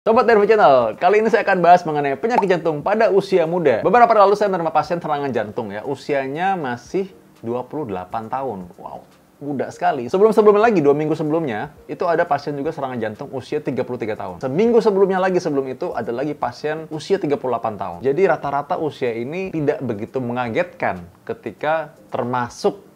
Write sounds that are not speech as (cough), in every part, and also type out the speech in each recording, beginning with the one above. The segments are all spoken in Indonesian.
Sobat Derby Channel, kali ini saya akan bahas mengenai penyakit jantung pada usia muda. Beberapa lalu saya menerima pasien serangan jantung ya, usianya masih 28 tahun. Wow, muda sekali. Sebelum-sebelumnya lagi, dua minggu sebelumnya, itu ada pasien juga serangan jantung usia 33 tahun. Seminggu sebelumnya lagi, sebelum itu ada lagi pasien usia 38 tahun. Jadi rata-rata usia ini tidak begitu mengagetkan ketika termasuk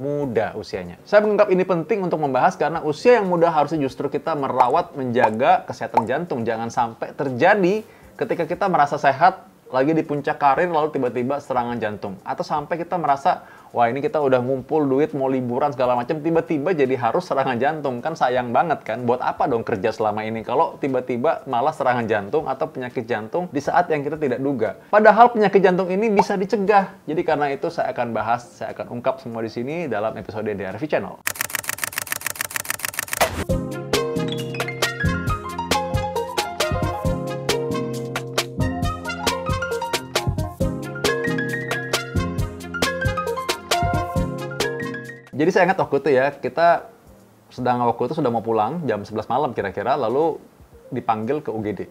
muda usianya. Saya menganggap ini penting untuk membahas karena usia yang muda harusnya justru kita merawat, menjaga kesehatan jantung. Jangan sampai terjadi ketika kita merasa sehat lagi di puncak karir lalu tiba-tiba serangan jantung atau sampai kita merasa wah ini kita udah ngumpul duit mau liburan segala macam tiba-tiba jadi harus serangan jantung kan sayang banget kan buat apa dong kerja selama ini kalau tiba-tiba malah serangan jantung atau penyakit jantung di saat yang kita tidak duga padahal penyakit jantung ini bisa dicegah jadi karena itu saya akan bahas saya akan ungkap semua di sini dalam episode DRV Channel Jadi saya ingat waktu itu ya, kita sedang waktu itu sudah mau pulang jam 11 malam kira-kira, lalu dipanggil ke UGD.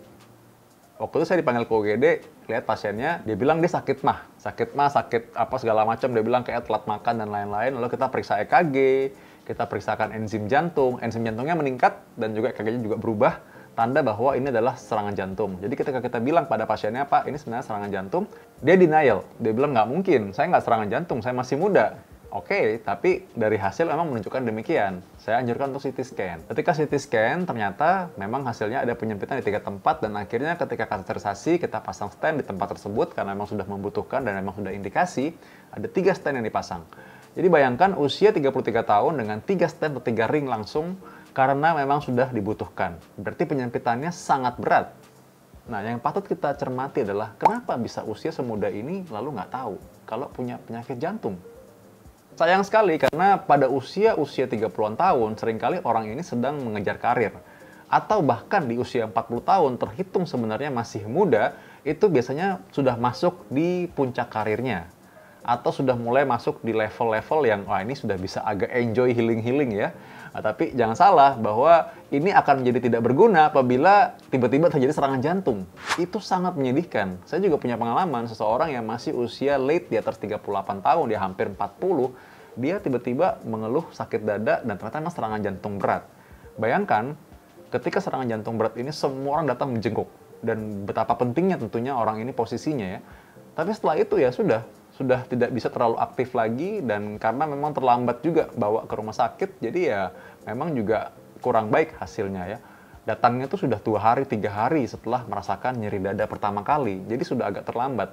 Waktu itu saya dipanggil ke UGD, lihat pasiennya, dia bilang dia sakit mah, sakit mah, sakit apa segala macam, dia bilang kayak telat makan dan lain-lain. Lalu kita periksa EKG, kita periksakan enzim jantung, enzim jantungnya meningkat dan juga EKG-nya juga berubah tanda bahwa ini adalah serangan jantung. Jadi ketika kita bilang pada pasiennya, Pak, ini sebenarnya serangan jantung, dia denial. Dia bilang, nggak mungkin, saya nggak serangan jantung, saya masih muda. Oke, okay, tapi dari hasil memang menunjukkan demikian. Saya anjurkan untuk CT scan. Ketika CT scan, ternyata memang hasilnya ada penyempitan di tiga tempat dan akhirnya ketika kateterisasi kita pasang stand di tempat tersebut karena memang sudah membutuhkan dan memang sudah indikasi ada tiga stand yang dipasang. Jadi bayangkan usia 33 tahun dengan tiga stand atau tiga ring langsung karena memang sudah dibutuhkan. Berarti penyempitannya sangat berat. Nah, yang patut kita cermati adalah kenapa bisa usia semuda ini lalu nggak tahu kalau punya penyakit jantung. Sayang sekali karena pada usia-usia 30-an tahun seringkali orang ini sedang mengejar karir atau bahkan di usia 40 tahun terhitung sebenarnya masih muda itu biasanya sudah masuk di puncak karirnya atau sudah mulai masuk di level-level yang wah ini sudah bisa agak enjoy healing-healing ya. Nah, tapi jangan salah bahwa ini akan menjadi tidak berguna apabila tiba-tiba terjadi serangan jantung. Itu sangat menyedihkan. Saya juga punya pengalaman seseorang yang masih usia late di atas 38 tahun, dia hampir 40, dia tiba-tiba mengeluh sakit dada dan ternyata memang serangan jantung berat. Bayangkan ketika serangan jantung berat ini semua orang datang menjenguk dan betapa pentingnya tentunya orang ini posisinya ya. Tapi setelah itu ya sudah, sudah tidak bisa terlalu aktif lagi dan karena memang terlambat juga bawa ke rumah sakit jadi ya memang juga kurang baik hasilnya ya datangnya itu sudah dua hari tiga hari setelah merasakan nyeri dada pertama kali jadi sudah agak terlambat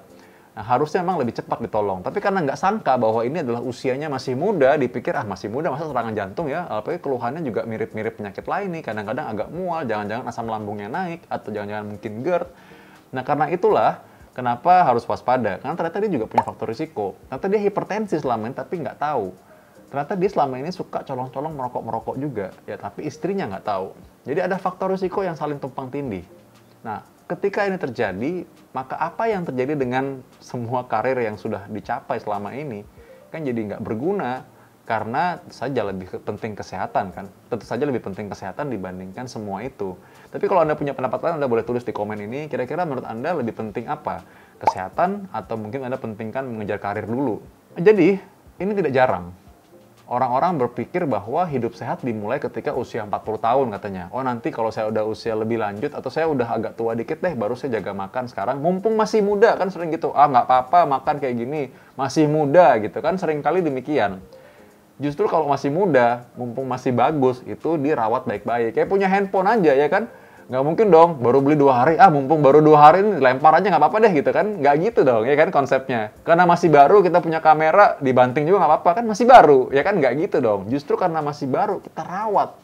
nah, harusnya memang lebih cepat ditolong tapi karena nggak sangka bahwa ini adalah usianya masih muda dipikir ah masih muda masa serangan jantung ya apalagi keluhannya juga mirip-mirip penyakit lain nih kadang-kadang agak mual jangan-jangan asam lambungnya naik atau jangan-jangan mungkin GERD nah karena itulah Kenapa harus waspada? Karena ternyata dia juga punya faktor risiko. Ternyata dia hipertensi selama ini tapi nggak tahu. Ternyata dia selama ini suka colong-colong merokok-merokok juga. Ya tapi istrinya nggak tahu. Jadi ada faktor risiko yang saling tumpang tindih. Nah, ketika ini terjadi, maka apa yang terjadi dengan semua karir yang sudah dicapai selama ini? Kan jadi nggak berguna, karena saja lebih penting kesehatan kan tentu saja lebih penting kesehatan dibandingkan semua itu tapi kalau anda punya pendapat lain anda boleh tulis di komen ini kira-kira menurut anda lebih penting apa kesehatan atau mungkin anda pentingkan mengejar karir dulu jadi ini tidak jarang orang-orang berpikir bahwa hidup sehat dimulai ketika usia 40 tahun katanya. Oh nanti kalau saya udah usia lebih lanjut atau saya udah agak tua dikit deh baru saya jaga makan sekarang. Mumpung masih muda kan sering gitu. Ah nggak apa-apa makan kayak gini masih muda gitu kan sering kali demikian justru kalau masih muda, mumpung masih bagus, itu dirawat baik-baik. Kayak punya handphone aja ya kan, nggak mungkin dong baru beli dua hari, ah mumpung baru dua hari ini lempar aja nggak apa-apa deh gitu kan, nggak gitu dong ya kan konsepnya. Karena masih baru kita punya kamera dibanting juga nggak apa-apa kan masih baru ya kan nggak gitu dong. Justru karena masih baru kita rawat,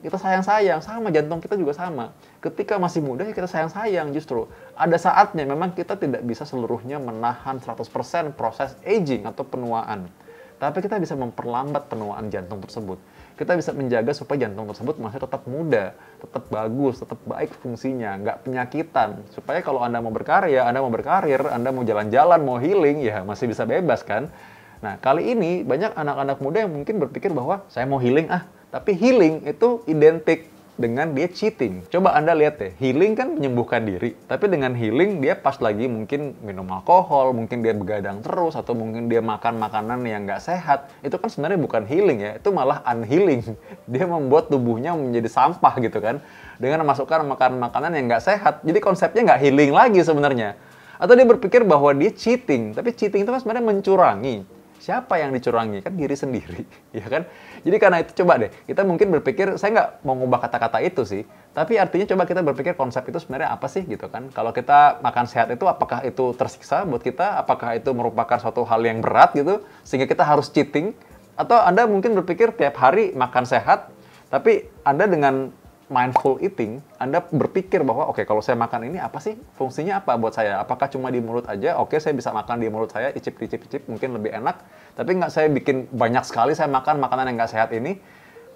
kita sayang-sayang sama jantung kita juga sama ketika masih muda ya kita sayang-sayang justru ada saatnya memang kita tidak bisa seluruhnya menahan 100% proses aging atau penuaan tapi kita bisa memperlambat penuaan jantung tersebut. Kita bisa menjaga supaya jantung tersebut masih tetap muda, tetap bagus, tetap baik fungsinya, nggak penyakitan. Supaya kalau Anda mau berkarya, Anda mau berkarir, Anda mau jalan-jalan, mau healing, ya masih bisa bebas kan. Nah, kali ini banyak anak-anak muda yang mungkin berpikir bahwa saya mau healing ah, tapi healing itu identik dengan dia cheating. Coba Anda lihat deh, healing kan menyembuhkan diri, tapi dengan healing dia pas lagi mungkin minum alkohol, mungkin dia begadang terus, atau mungkin dia makan makanan yang nggak sehat. Itu kan sebenarnya bukan healing ya, itu malah unhealing. (laughs) Dia membuat tubuhnya menjadi sampah gitu kan, dengan memasukkan makanan-makanan yang nggak sehat. Jadi konsepnya nggak healing lagi sebenarnya. Atau dia berpikir bahwa dia cheating, tapi cheating itu kan sebenarnya mencurangi siapa yang dicurangi kan diri sendiri (laughs) ya kan jadi karena itu coba deh kita mungkin berpikir saya nggak mau ngubah kata-kata itu sih tapi artinya coba kita berpikir konsep itu sebenarnya apa sih gitu kan kalau kita makan sehat itu apakah itu tersiksa buat kita apakah itu merupakan suatu hal yang berat gitu sehingga kita harus cheating atau anda mungkin berpikir tiap hari makan sehat tapi anda dengan mindful eating, Anda berpikir bahwa oke okay, kalau saya makan ini apa sih fungsinya apa buat saya? Apakah cuma di mulut aja? Oke okay, saya bisa makan di mulut saya, icip icip icip mungkin lebih enak. Tapi nggak saya bikin banyak sekali saya makan makanan yang nggak sehat ini.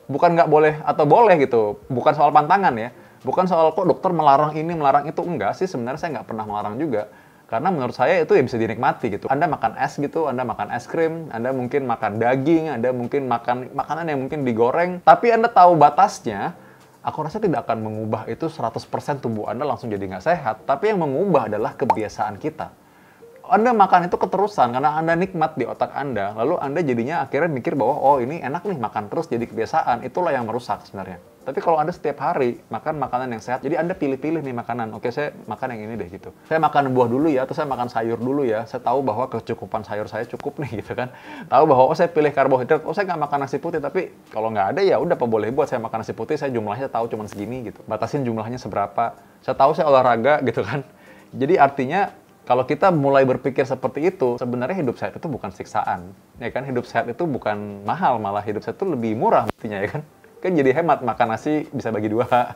Bukan nggak boleh atau boleh gitu. Bukan soal pantangan ya. Bukan soal kok dokter melarang ini melarang itu enggak sih sebenarnya saya nggak pernah melarang juga. Karena menurut saya itu ya bisa dinikmati gitu. Anda makan es gitu, Anda makan es krim, Anda mungkin makan daging, Anda mungkin makan makanan yang mungkin digoreng. Tapi Anda tahu batasnya, aku rasa tidak akan mengubah itu 100% tubuh Anda langsung jadi nggak sehat. Tapi yang mengubah adalah kebiasaan kita. Anda makan itu keterusan karena Anda nikmat di otak Anda. Lalu Anda jadinya akhirnya mikir bahwa, oh ini enak nih makan terus jadi kebiasaan. Itulah yang merusak sebenarnya. Tapi kalau Anda setiap hari makan makanan yang sehat, jadi Anda pilih-pilih nih makanan. Oke, saya makan yang ini deh gitu. Saya makan buah dulu ya, atau saya makan sayur dulu ya. Saya tahu bahwa kecukupan sayur saya cukup nih (laughs) gitu kan. Tahu bahwa oh saya pilih karbohidrat, oh saya nggak makan nasi putih, tapi kalau nggak ada ya udah apa boleh buat saya makan nasi putih, saya jumlahnya tahu cuma segini gitu. Batasin jumlahnya seberapa. Saya tahu saya olahraga (laughs) gitu kan. Jadi artinya kalau kita mulai berpikir seperti itu, sebenarnya hidup sehat itu bukan siksaan. Ya kan, hidup sehat itu bukan mahal, malah hidup sehat itu lebih murah artinya ya kan kan jadi hemat makan nasi bisa bagi dua (laughs)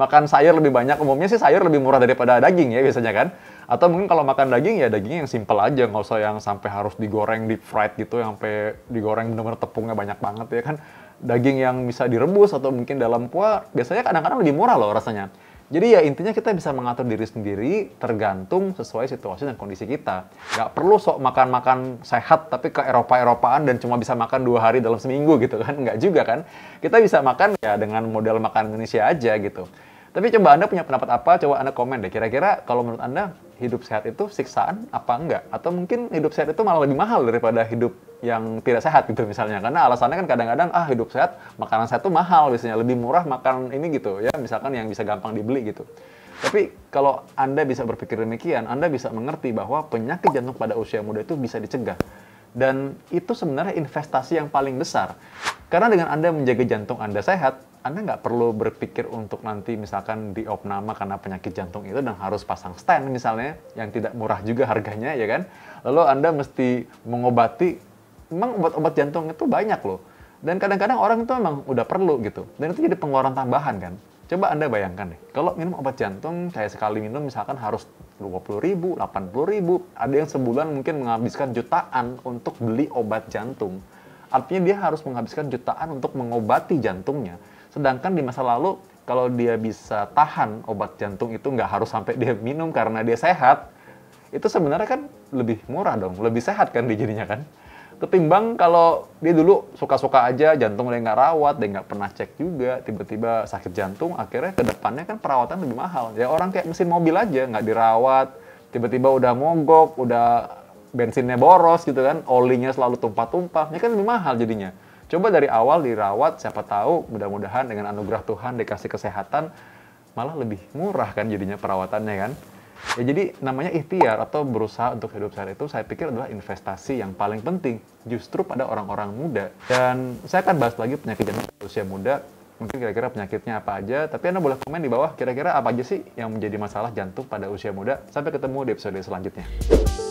makan sayur lebih banyak umumnya sih sayur lebih murah daripada daging ya biasanya kan atau mungkin kalau makan daging ya dagingnya yang simple aja nggak usah yang sampai harus digoreng deep fried gitu yang sampai digoreng benar-benar tepungnya banyak banget ya kan daging yang bisa direbus atau mungkin dalam kuah biasanya kadang-kadang lebih murah loh rasanya jadi ya intinya kita bisa mengatur diri sendiri tergantung sesuai situasi dan kondisi kita. Gak perlu sok makan-makan sehat tapi ke Eropa-Eropaan dan cuma bisa makan dua hari dalam seminggu gitu kan. (laughs) Gak juga kan. Kita bisa makan ya dengan model makan Indonesia aja gitu. Tapi coba Anda punya pendapat apa? Coba Anda komen deh. Kira-kira kalau menurut Anda hidup sehat itu siksaan apa enggak? Atau mungkin hidup sehat itu malah lebih mahal daripada hidup yang tidak sehat gitu misalnya karena alasannya kan kadang-kadang ah hidup sehat makanan sehat tuh mahal biasanya lebih murah makan ini gitu ya misalkan yang bisa gampang dibeli gitu tapi kalau anda bisa berpikir demikian anda bisa mengerti bahwa penyakit jantung pada usia muda itu bisa dicegah dan itu sebenarnya investasi yang paling besar karena dengan anda menjaga jantung anda sehat anda nggak perlu berpikir untuk nanti misalkan diopname karena penyakit jantung itu dan harus pasang stand misalnya yang tidak murah juga harganya ya kan lalu anda mesti mengobati memang obat-obat jantung itu banyak loh. Dan kadang-kadang orang itu memang udah perlu gitu. Dan itu jadi pengeluaran tambahan kan. Coba Anda bayangkan deh, kalau minum obat jantung, saya sekali minum misalkan harus 20 ribu, 80 ribu, ada yang sebulan mungkin menghabiskan jutaan untuk beli obat jantung. Artinya dia harus menghabiskan jutaan untuk mengobati jantungnya. Sedangkan di masa lalu, kalau dia bisa tahan obat jantung itu nggak harus sampai dia minum karena dia sehat, itu sebenarnya kan lebih murah dong, lebih sehat kan dia jadinya kan ketimbang kalau dia dulu suka-suka aja jantung dia nggak rawat dia nggak pernah cek juga tiba-tiba sakit jantung akhirnya kedepannya kan perawatan lebih mahal ya orang kayak mesin mobil aja nggak dirawat tiba-tiba udah mogok udah bensinnya boros gitu kan olinya selalu tumpah-tumpah ini ya kan lebih mahal jadinya coba dari awal dirawat siapa tahu mudah-mudahan dengan anugerah Tuhan dikasih kesehatan malah lebih murah kan jadinya perawatannya kan Ya jadi namanya ikhtiar atau berusaha untuk hidup sehat itu saya pikir adalah investasi yang paling penting justru pada orang-orang muda. Dan saya akan bahas lagi penyakit jantung usia muda, mungkin kira-kira penyakitnya apa aja, tapi Anda boleh komen di bawah kira-kira apa aja sih yang menjadi masalah jantung pada usia muda. Sampai ketemu di episode selanjutnya.